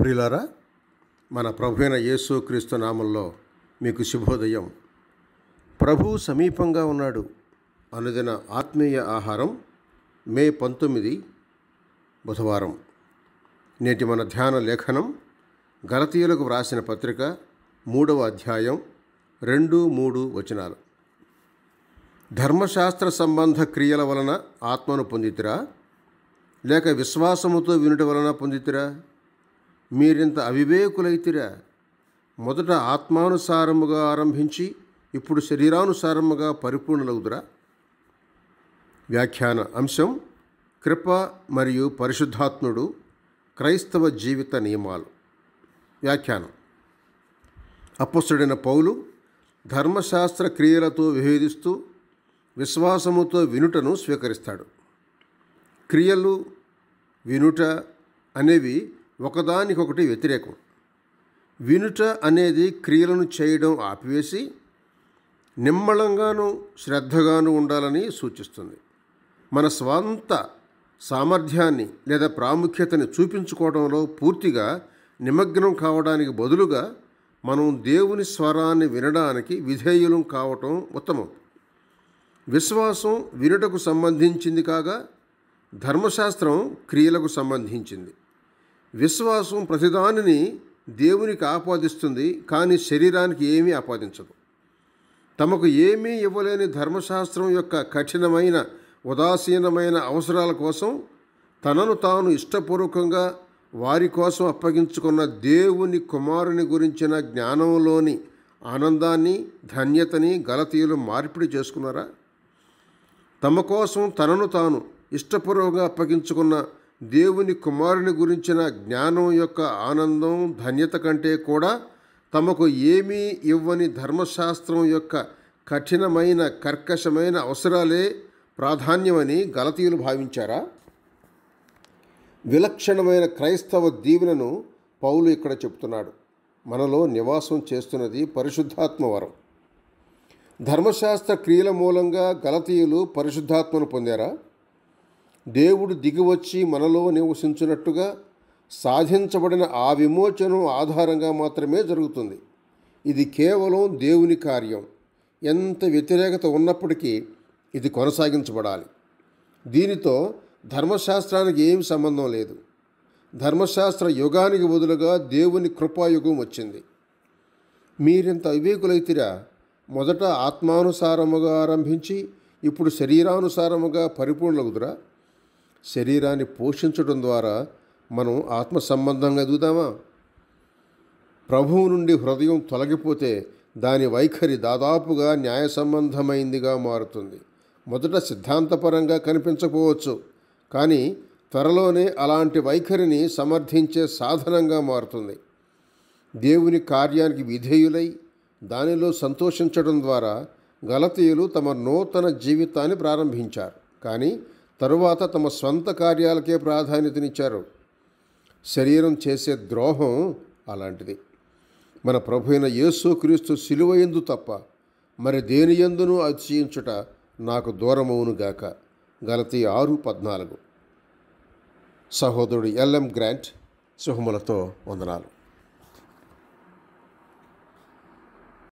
ప్రియులారా మన ప్రభువైన క్రీస్తు నామంలో మీకు శుభోదయం ప్రభు సమీపంగా ఉన్నాడు అనుదిన ఆత్మీయ ఆహారం మే పంతొమ్మిది బుధవారం నేటి మన ధ్యాన లేఖనం గలతీయులకు వ్రాసిన పత్రిక మూడవ అధ్యాయం రెండు మూడు వచనాలు ధర్మశాస్త్ర సంబంధ క్రియల వలన ఆత్మను పొందితిరా లేక విశ్వాసముతో వినుట వలన పొందితిరా మీరింత అవివేకులైతిరా మొదట ఆత్మానుసారముగా ఆరంభించి ఇప్పుడు శరీరానుసారముగా పరిపూర్ణలవుదురా వ్యాఖ్యాన అంశం కృప మరియు పరిశుద్ధాత్ముడు క్రైస్తవ జీవిత నియమాలు వ్యాఖ్యానం అప్పసుడైన పౌలు ధర్మశాస్త్ర క్రియలతో విభేదిస్తూ విశ్వాసముతో వినుటను స్వీకరిస్తాడు క్రియలు వినుట అనేవి ఒకదానికొకటి వ్యతిరేకం వినుట అనేది క్రియలను చేయడం ఆపివేసి నిమ్మళంగాను శ్రద్ధగాను ఉండాలని సూచిస్తుంది మన స్వంత సామర్థ్యాన్ని లేదా ప్రాముఖ్యతని చూపించుకోవడంలో పూర్తిగా నిమగ్నం కావడానికి బదులుగా మనం దేవుని స్వరాన్ని వినడానికి విధేయులం కావటం ఉత్తమం విశ్వాసం వినుటకు సంబంధించింది కాగా ధర్మశాస్త్రం క్రియలకు సంబంధించింది విశ్వాసం ప్రతిదానిని దేవునికి ఆపాదిస్తుంది కానీ శరీరానికి ఏమీ ఆపాదించదు తమకు ఏమీ ఇవ్వలేని ధర్మశాస్త్రం యొక్క కఠినమైన ఉదాసీనమైన అవసరాల కోసం తనను తాను ఇష్టపూర్వకంగా వారి కోసం అప్పగించుకున్న దేవుని కుమారుని గురించిన జ్ఞానంలోని ఆనందాన్ని ధన్యతని గలతీయులు మార్పిడి చేసుకున్నారా తమ కోసం తనను తాను ఇష్టపూర్వకంగా అప్పగించుకున్న దేవుని కుమారుని గురించిన జ్ఞానం యొక్క ఆనందం ధన్యత కంటే కూడా తమకు ఏమీ ఇవ్వని ధర్మశాస్త్రం యొక్క కఠినమైన కర్కశమైన అవసరాలే ప్రాధాన్యమని గలతీయులు భావించారా విలక్షణమైన క్రైస్తవ దీవెనను పౌలు ఇక్కడ చెప్తున్నాడు మనలో నివాసం చేస్తున్నది పరిశుద్ధాత్మవరం ధర్మశాస్త్ర క్రియల మూలంగా గలతీయులు పరిశుద్ధాత్మను పొందారా దేవుడు దిగివచ్చి మనలో నివసించినట్టుగా సాధించబడిన ఆ విమోచనం ఆధారంగా మాత్రమే జరుగుతుంది ఇది కేవలం దేవుని కార్యం ఎంత వ్యతిరేకత ఉన్నప్పటికీ ఇది కొనసాగించబడాలి దీనితో ధర్మశాస్త్రానికి ఏమి సంబంధం లేదు ధర్మశాస్త్ర యుగానికి బదులుగా దేవుని కృపాయుగం వచ్చింది మీరింత అవివేకులైతిరా మొదట ఆత్మానుసారముగా ఆరంభించి ఇప్పుడు శరీరానుసారముగా పరిపూర్ణగుదురా శరీరాన్ని పోషించడం ద్వారా మనం ఆత్మ సంబంధంగా ఎదుగుదామా ప్రభువు నుండి హృదయం తొలగిపోతే దాని వైఖరి దాదాపుగా న్యాయ సంబంధమైందిగా మారుతుంది మొదట సిద్ధాంతపరంగా కనిపించకపోవచ్చు కానీ త్వరలోనే అలాంటి వైఖరిని సమర్థించే సాధనంగా మారుతుంది దేవుని కార్యానికి విధేయులై దానిలో సంతోషించడం ద్వారా గలతీయులు తమ నూతన జీవితాన్ని ప్రారంభించారు కానీ తరువాత తమ స్వంత కార్యాలకే ప్రాధాన్యతనిచ్చారు శరీరం చేసే ద్రోహం అలాంటిది మన ప్రభు అయిన యేసుక్రీస్తు సిలువ తప్ప మరి దేని ఎందును అతిశయించుట నాకు దూరమవునుగాక గలతి ఆరు పద్నాలుగు సహోదరుడు ఎల్ఎం గ్రాంట్ సుహములతో వందనాలు